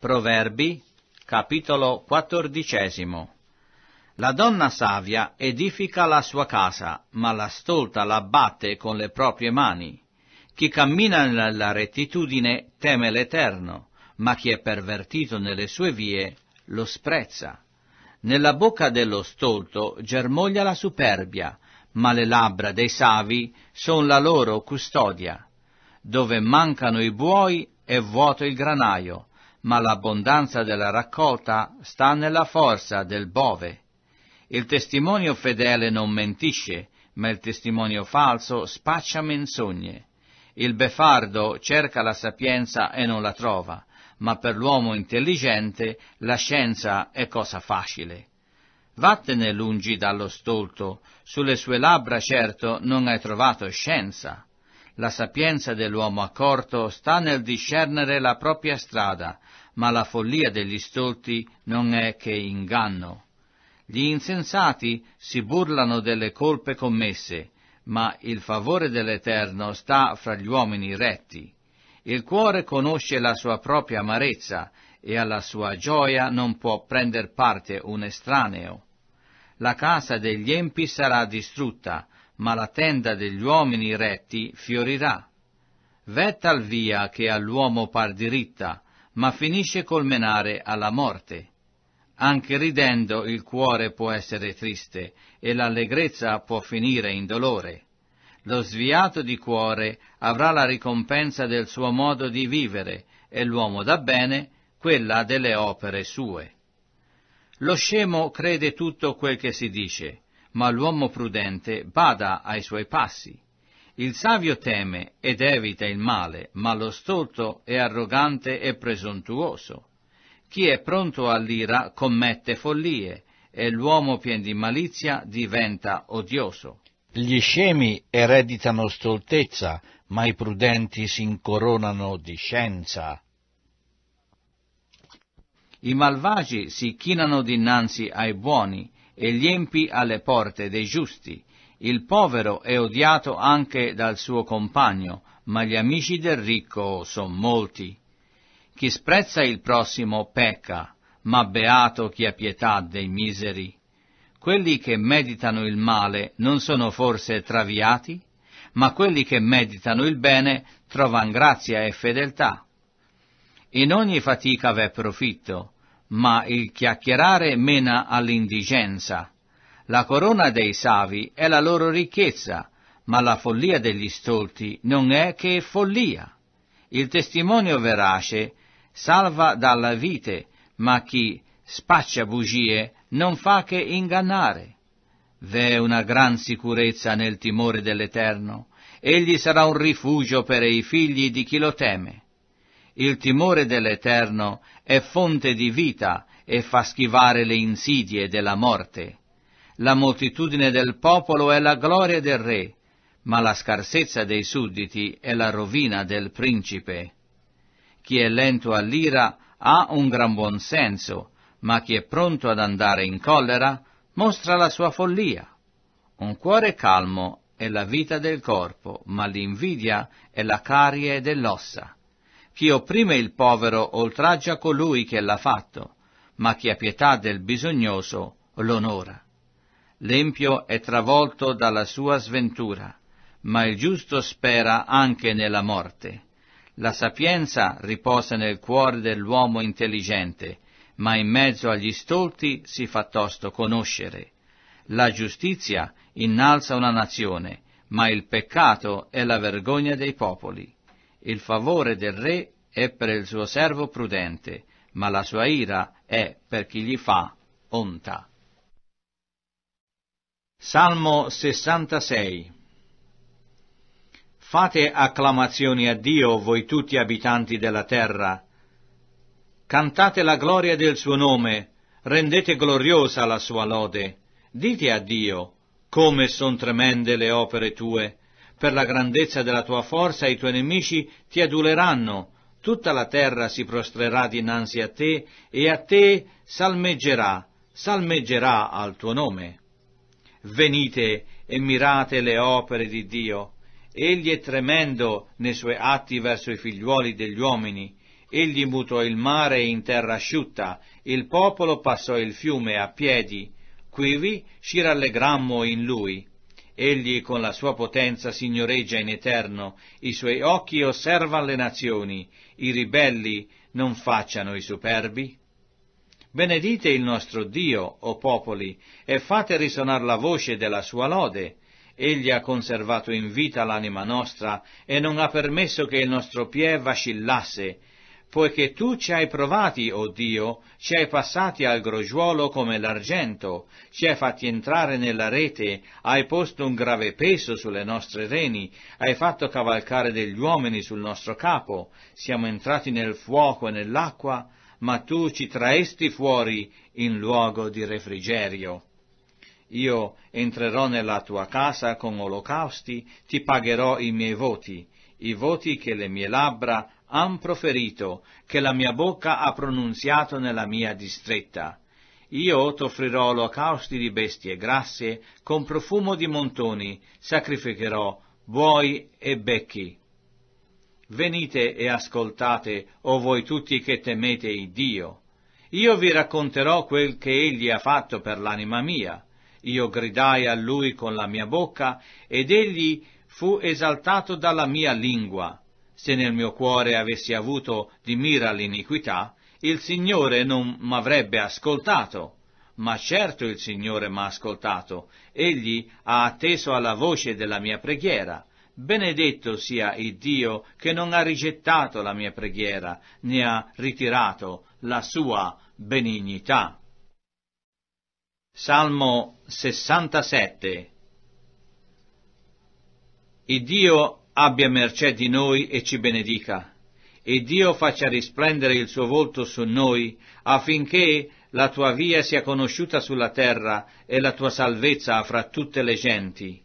Proverbi, capitolo quattordicesimo. La donna savia edifica la sua casa, ma la stolta la batte con le proprie mani. Chi cammina nella rettitudine teme l'Eterno, ma chi è pervertito nelle sue vie lo sprezza. Nella bocca dello stolto germoglia la superbia, ma le labbra dei savi son la loro custodia. Dove mancano i buoi è vuoto il granaio, ma l'abbondanza della raccolta sta nella forza del bove. Il testimonio fedele non mentisce, ma il testimonio falso spaccia menzogne. Il befardo cerca la sapienza e non la trova, ma per l'uomo intelligente la scienza è cosa facile. Vattene lungi dallo stolto, sulle sue labbra certo non hai trovato scienza. La sapienza dell'uomo accorto sta nel discernere la propria strada, ma la follia degli stolti non è che inganno. Gli insensati si burlano delle colpe commesse, ma il favore dell'Eterno sta fra gli uomini retti. Il cuore conosce la sua propria amarezza e alla sua gioia non può prender parte un estraneo. La casa degli empi sarà distrutta, ma la tenda degli uomini retti fiorirà. V'è tal via che all'uomo par diritta, ma finisce col menare alla morte. Anche ridendo il cuore può essere triste e l'allegrezza può finire in dolore. Lo sviato di cuore avrà la ricompensa del suo modo di vivere e l'uomo da bene quella delle opere sue. Lo scemo crede tutto quel che si dice, ma l'uomo prudente bada ai suoi passi. Il savio teme ed evita il male, ma lo stolto è arrogante e presuntuoso. Chi è pronto all'ira commette follie, e l'uomo pien di malizia diventa odioso. Gli scemi ereditano stoltezza, ma i prudenti si incoronano di scienza. I malvagi si chinano dinanzi ai buoni, e gli empi alle porte dei giusti. Il povero è odiato anche dal suo compagno, ma gli amici del ricco sono molti. Chi sprezza il prossimo pecca, ma beato chi ha pietà dei miseri. Quelli che meditano il male non sono forse traviati? ma quelli che meditano il bene trovan grazia e fedeltà. In ogni fatica v'è profitto, ma il chiacchierare mena all'indigenza. La corona dei savi è la loro ricchezza, ma la follia degli stolti non è che follia. Il testimonio verace salva dalla vite, ma chi spaccia bugie non fa che ingannare. V'è una gran sicurezza nel timore dell'Eterno, egli sarà un rifugio per i figli di chi lo teme. Il timore dell'Eterno è fonte di vita e fa schivare le insidie della morte. La moltitudine del popolo è la gloria del re, ma la scarsezza dei sudditi è la rovina del principe. Chi è lento all'ira ha un gran buon senso, ma chi è pronto ad andare in collera mostra la sua follia. Un cuore calmo è la vita del corpo, ma l'invidia è la carie dell'ossa. Chi opprime il povero oltraggia colui che l'ha fatto, ma chi ha pietà del bisognoso l'onora. L'empio è travolto dalla sua sventura, ma il giusto spera anche nella morte. La sapienza riposa nel cuore dell'uomo intelligente, ma in mezzo agli stolti si fa tosto conoscere. La giustizia innalza una nazione, ma il peccato è la vergogna dei popoli. Il favore del re è per il suo servo prudente, ma la sua ira è per chi gli fa onta. Salmo 66 Fate acclamazioni a Dio voi tutti abitanti della terra. Cantate la gloria del suo nome, rendete gloriosa la sua lode. Dite a Dio, come son tremende le opere tue, per la grandezza della tua forza i tuoi nemici ti aduleranno, tutta la terra si prostrerà dinanzi a te e a te salmeggerà, salmeggerà al tuo nome. Venite e mirate le opere di Dio. Egli è tremendo nei suoi atti verso i figliuoli degli uomini. Egli mutò il mare in terra asciutta, il popolo passò il fiume a piedi. Quivi ci rallegrammo in lui. Egli con la sua potenza signoreggia in eterno, i suoi occhi osservano le nazioni, i ribelli non facciano i superbi. Benedite il nostro Dio, o popoli, e fate risuonare la voce della sua lode. Egli ha conservato in vita l'anima nostra e non ha permesso che il nostro pie vacillasse poiché tu ci hai provati, o oh Dio, ci hai passati al grogiuolo come l'argento, ci hai fatti entrare nella rete, hai posto un grave peso sulle nostre reni, hai fatto cavalcare degli uomini sul nostro capo, siamo entrati nel fuoco e nell'acqua, ma tu ci traesti fuori in luogo di refrigerio. Io entrerò nella tua casa con olocausti, ti pagherò i miei voti, i voti che le mie labbra han proferito, che la mia bocca ha pronunziato nella mia distretta. Io t'offrirò olocausti di bestie grasse, con profumo di montoni, sacrificherò buoi e becchi. Venite e ascoltate, o voi tutti che temete il Dio. Io vi racconterò quel che egli ha fatto per l'anima mia. Io gridai a lui con la mia bocca, ed egli fu esaltato dalla mia lingua. Se nel mio cuore avessi avuto di mira l'iniquità, il Signore non m'avrebbe ascoltato. Ma certo il Signore m'ha ascoltato, egli ha atteso alla voce della mia preghiera. Benedetto sia il Dio che non ha rigettato la mia preghiera, né ha ritirato la sua benignità. Salmo 67 e Dio abbia mercè di noi e ci benedica, e Dio faccia risplendere il suo volto su noi, affinché la tua via sia conosciuta sulla terra e la tua salvezza fra tutte le genti.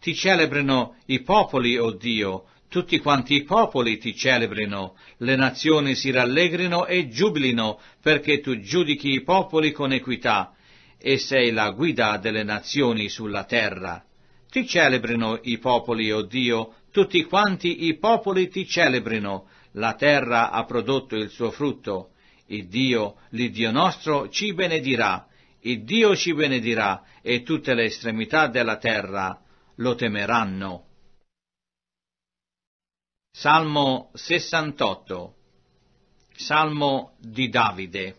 Ti celebrino i popoli, o oh Dio, tutti quanti i popoli ti celebrino, le nazioni si rallegrino e giubilino, perché tu giudichi i popoli con equità, e sei la guida delle nazioni sulla terra ti celebrino i popoli, o oh Dio, tutti quanti i popoli ti celebrino, la terra ha prodotto il suo frutto. Il Dio, l'Iddio nostro, ci benedirà, il Dio ci benedirà, e tutte le estremità della terra lo temeranno. Salmo 68 Salmo di Davide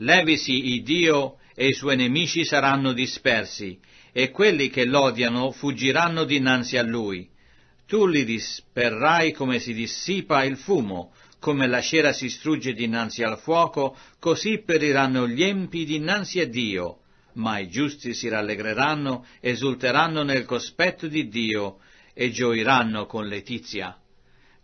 Levisi il Dio e i suoi nemici saranno dispersi, e quelli che l'odiano fuggiranno dinanzi a lui. Tu li disperrai come si dissipa il fumo, come la cera si strugge dinanzi al fuoco, così periranno gli empi dinanzi a Dio. Ma i giusti si rallegreranno, esulteranno nel cospetto di Dio e gioiranno con letizia.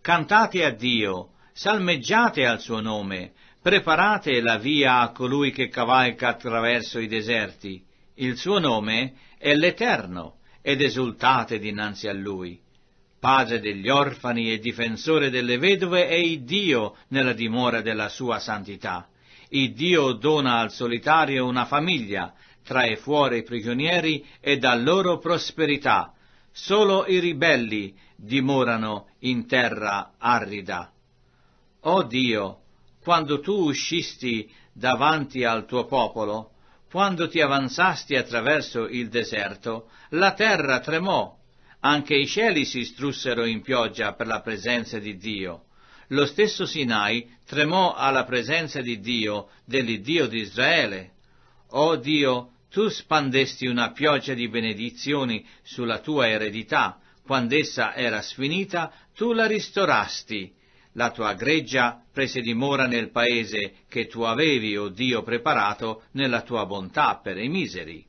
Cantate a Dio, salmeggiate al suo nome, Preparate la via a colui che cavalca attraverso i deserti. Il suo nome è l'Eterno, ed esultate dinanzi a lui. Padre degli orfani e difensore delle vedove è il Dio nella dimora della sua santità. Il Dio dona al solitario una famiglia, trae fuori i prigionieri e dà loro prosperità. Solo i ribelli dimorano in terra arida. O Dio, quando tu uscisti davanti al tuo popolo, quando ti avanzasti attraverso il deserto, la terra tremò, anche i cieli si strussero in pioggia per la presenza di Dio. Lo stesso Sinai tremò alla presenza di Dio, dell'Iddio di Israele. O oh Dio, tu spandesti una pioggia di benedizioni sulla tua eredità, quando essa era sfinita, tu la ristorasti, la tua greggia prese dimora nel paese che tu avevi, o oh Dio, preparato nella tua bontà per i miseri.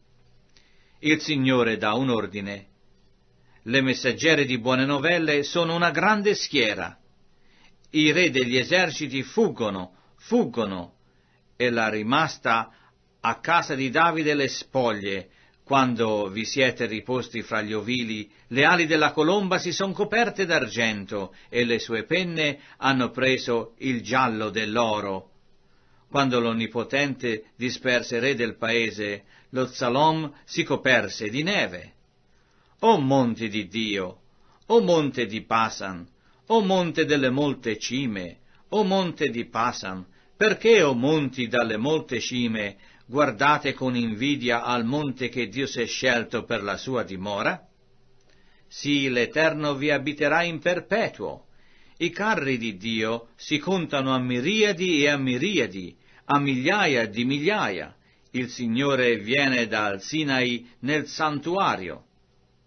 Il Signore dà un ordine. Le messaggere di buone novelle sono una grande schiera. I re degli eserciti fuggono, fuggono, e la rimasta a casa di Davide le spoglie, quando vi siete riposti fra gli ovili, le ali della colomba si son coperte d'argento e le sue penne hanno preso il giallo dell'oro. Quando l'onnipotente disperse re del paese, lo Zalom si coperse di neve. O monte di Dio, o monte di Pasan, o monte delle molte cime, o monte di Pasan, perché, o monti dalle molte cime, guardate con invidia al monte che Dio si è scelto per la sua dimora? Sì, l'Eterno vi abiterà in perpetuo. I carri di Dio si contano a miriadi e a miriadi, a migliaia di migliaia. Il Signore viene dal Sinai nel santuario.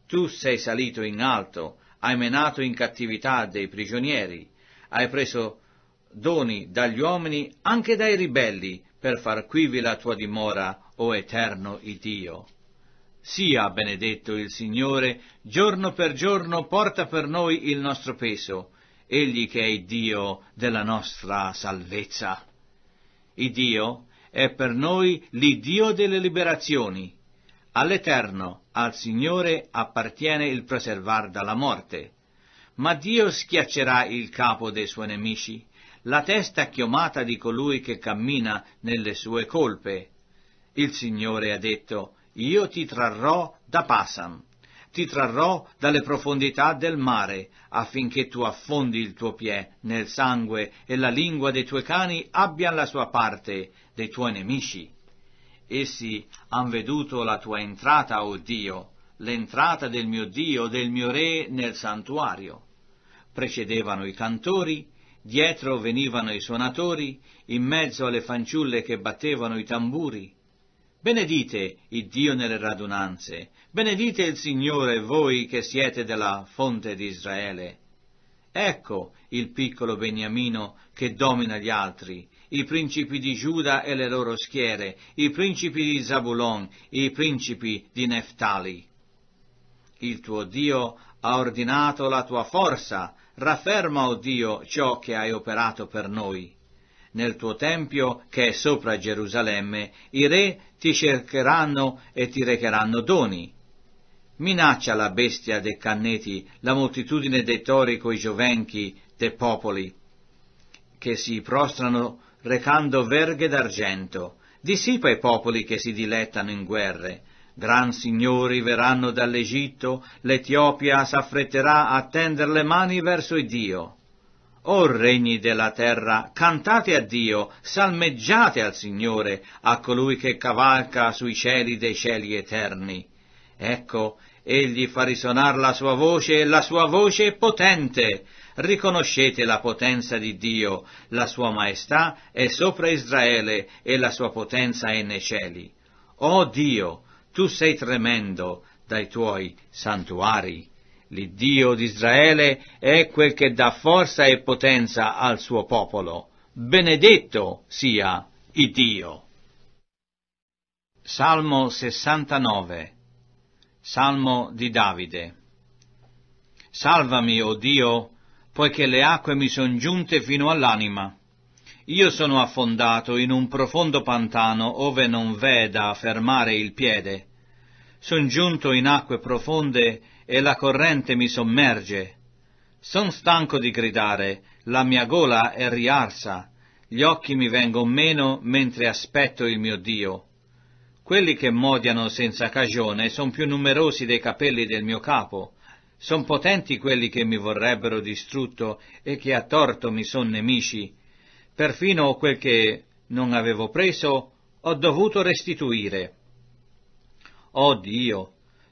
Tu sei salito in alto, hai menato in cattività dei prigionieri, hai preso doni dagli uomini, anche dai ribelli, per far quivi la tua dimora, o eterno Dio. Sia benedetto il Signore, giorno per giorno porta per noi il nostro peso, egli che è Dio della nostra salvezza. Idio è per noi l'Idio delle liberazioni. All'Eterno, al Signore, appartiene il preservar dalla morte. Ma Dio schiaccerà il capo dei suoi nemici la testa chiomata di colui che cammina nelle sue colpe. Il Signore ha detto, io ti trarrò da Passam, ti trarrò dalle profondità del mare, affinché tu affondi il tuo piede nel sangue e la lingua dei tuoi cani abbia la sua parte dei tuoi nemici. Essi han veduto la tua entrata, o oh Dio, l'entrata del mio Dio, del mio Re nel santuario. Precedevano i cantori, Dietro venivano i suonatori, in mezzo alle fanciulle che battevano i tamburi. Benedite il Dio nelle radunanze, benedite il Signore voi che siete della fonte di Israele. Ecco il piccolo Beniamino che domina gli altri, i principi di Giuda e le loro schiere, i principi di Zabulon, i principi di Neftali. Il tuo Dio ha ordinato la tua forza, rafferma, o oh Dio, ciò che hai operato per noi. Nel tuo tempio, che è sopra Gerusalemme, i re ti cercheranno e ti recheranno doni. Minaccia la bestia dei canneti, la moltitudine dei tori coi giovenchi, dei popoli, che si prostrano recando verghe d'argento. Dissipa i popoli che si dilettano in guerre, Gran signori verranno dall'Egitto, l'Etiopia s'affretterà a tender le mani verso il Dio. O regni della terra, cantate a Dio, salmeggiate al Signore, a colui che cavalca sui cieli dei cieli eterni. Ecco, egli fa risuonare la sua voce, e la sua voce è potente. Riconoscete la potenza di Dio, la sua maestà è sopra Israele, e la sua potenza è nei cieli. O Dio, tu sei tremendo dai tuoi santuari. L'Iddio di Israele è quel che dà forza e potenza al suo popolo. Benedetto sia il Dio. Salmo 69 Salmo di Davide Salvami, o oh Dio, poiché le acque mi son giunte fino all'anima. Io sono affondato in un profondo pantano ove non veda fermare il piede. Son giunto in acque profonde e la corrente mi sommerge. Son stanco di gridare, la mia gola è riarsa, gli occhi mi vengono meno mentre aspetto il mio Dio. Quelli che modiano senza cagione sono più numerosi dei capelli del mio capo. Son potenti quelli che mi vorrebbero distrutto e che a torto mi son nemici. Perfino quel che non avevo preso ho dovuto restituire. Oh Dio,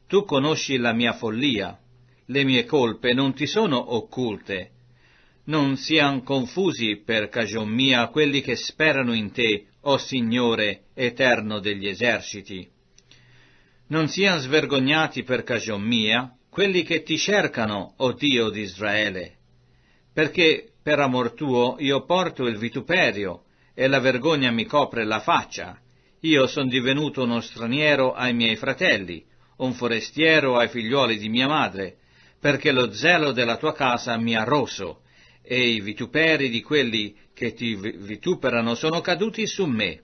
tu conosci la mia follia, le mie colpe non ti sono occulte. Non sian confusi per cagion mia quelli che sperano in te, o oh Signore, eterno degli eserciti. Non sian svergognati per cagion mia quelli che ti cercano, o oh Dio di Israele, perché per amor tuo io porto il vituperio, e la vergogna mi copre la faccia io sono divenuto uno straniero ai miei fratelli, un forestiero ai figliuoli di mia madre, perché lo zelo della tua casa mi ha rosso, e i vituperi di quelli che ti vituperano sono caduti su me.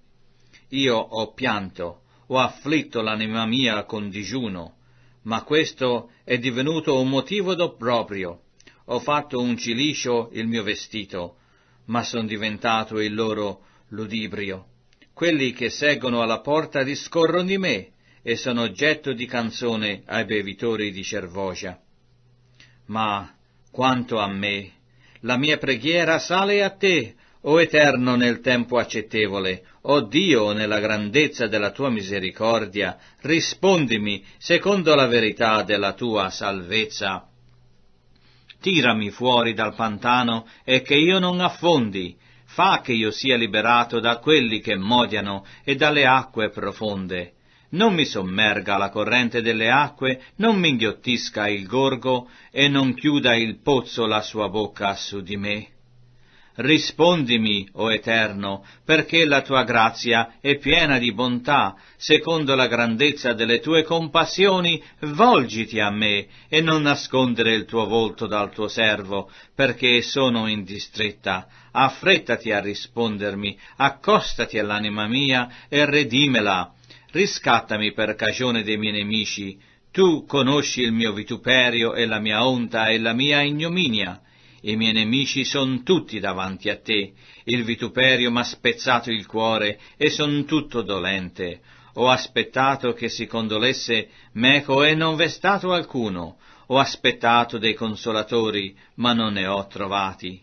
Io ho pianto, ho afflitto l'anima mia con digiuno, ma questo è divenuto un motivo d'opprobrio. Ho fatto un ciliscio il mio vestito, ma sono diventato il loro ludibrio. Quelli che seggono alla porta discorrono di me e sono oggetto di canzone ai bevitori di cervogia. Ma quanto a me, la mia preghiera sale a te, o Eterno nel tempo accettevole, o Dio nella grandezza della tua misericordia, rispondimi secondo la verità della tua salvezza. Tirami fuori dal pantano e che io non affondi, fa che io sia liberato da quelli che m'odiano e dalle acque profonde. Non mi sommerga la corrente delle acque, non mi inghiottisca il gorgo e non chiuda il pozzo la sua bocca su di me. Rispondimi, o Eterno, perché la tua grazia è piena di bontà, secondo la grandezza delle tue compassioni, volgiti a me e non nascondere il tuo volto dal tuo servo, perché sono in distretta. Affrettati a rispondermi, accostati all'anima mia e redimela. Riscattami per cagione dei miei nemici. Tu conosci il mio vituperio e la mia onta e la mia ignominia i miei nemici son tutti davanti a te, il vituperio m'ha spezzato il cuore e son tutto dolente. Ho aspettato che si condolesse meco e non v'è stato alcuno. Ho aspettato dei consolatori, ma non ne ho trovati.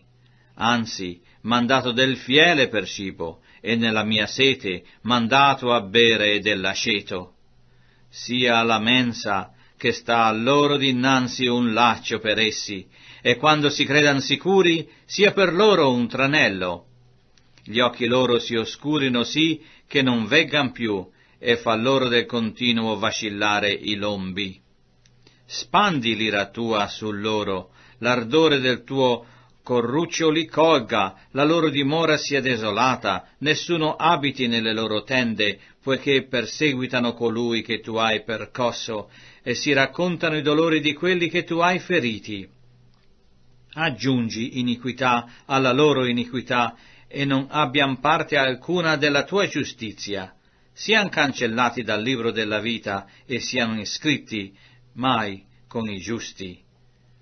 Anzi, mandato del fiele per cibo, e nella mia sete mandato a bere dell'aceto. Sia la mensa che sta loro dinanzi un laccio per essi, e quando si credan sicuri sia per loro un tranello. Gli occhi loro si oscurino sì che non veggan più e fa loro del continuo vacillare i lombi. Spandi l'ira tua su loro, l'ardore del tuo corruccio li colga, la loro dimora sia desolata, nessuno abiti nelle loro tende, poiché perseguitano colui che tu hai percosso, e si raccontano i dolori di quelli che tu hai feriti aggiungi iniquità alla loro iniquità e non abbiano parte alcuna della tua giustizia. Siano cancellati dal libro della vita e siano iscritti mai con i giusti.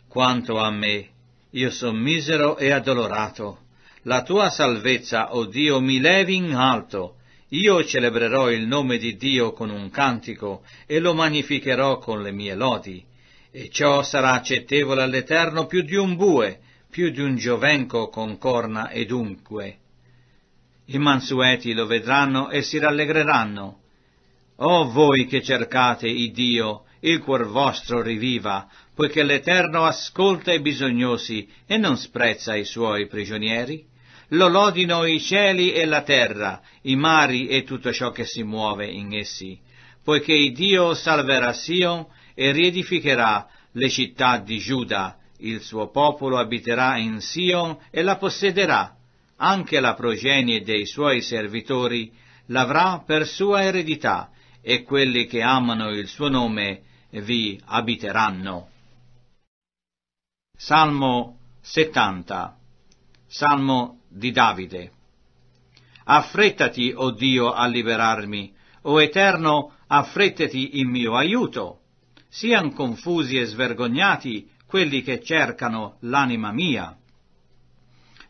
Quanto a me, io sono misero e addolorato. La tua salvezza, o oh Dio, mi levi in alto. Io celebrerò il nome di Dio con un cantico e lo magnificherò con le mie lodi e ciò sarà accettevole all'Eterno più di un bue, più di un giovenco con corna e dunque. I mansueti lo vedranno e si rallegreranno. O oh, voi che cercate il Dio, il cuor vostro riviva, poiché l'Eterno ascolta i bisognosi e non sprezza i suoi prigionieri. Lo lodino i cieli e la terra, i mari e tutto ciò che si muove in essi, poiché il Dio salverà Sion e riedificherà le città di Giuda, il suo popolo abiterà in Sion e la possederà, anche la progenie dei suoi servitori l'avrà per sua eredità, e quelli che amano il suo nome vi abiteranno. Salmo 70 Salmo di Davide Affrettati, o oh Dio, a liberarmi, o oh Eterno, affrettati in mio aiuto siano confusi e svergognati quelli che cercano l'anima mia.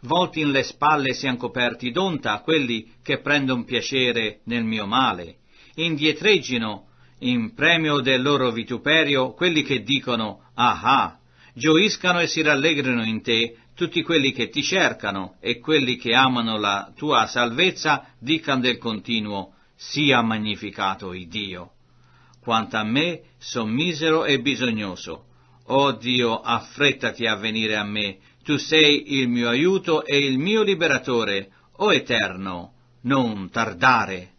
Volti in le spalle siano coperti d'onta quelli che prendono piacere nel mio male. Indietreggino in premio del loro vituperio quelli che dicono Ah ah, gioiscano e si rallegrino in te tutti quelli che ti cercano e quelli che amano la tua salvezza dicano del continuo sia magnificato il Dio quanto a me son misero e bisognoso. oh Dio, affrettati a venire a me, tu sei il mio aiuto e il mio liberatore, o oh Eterno, non tardare.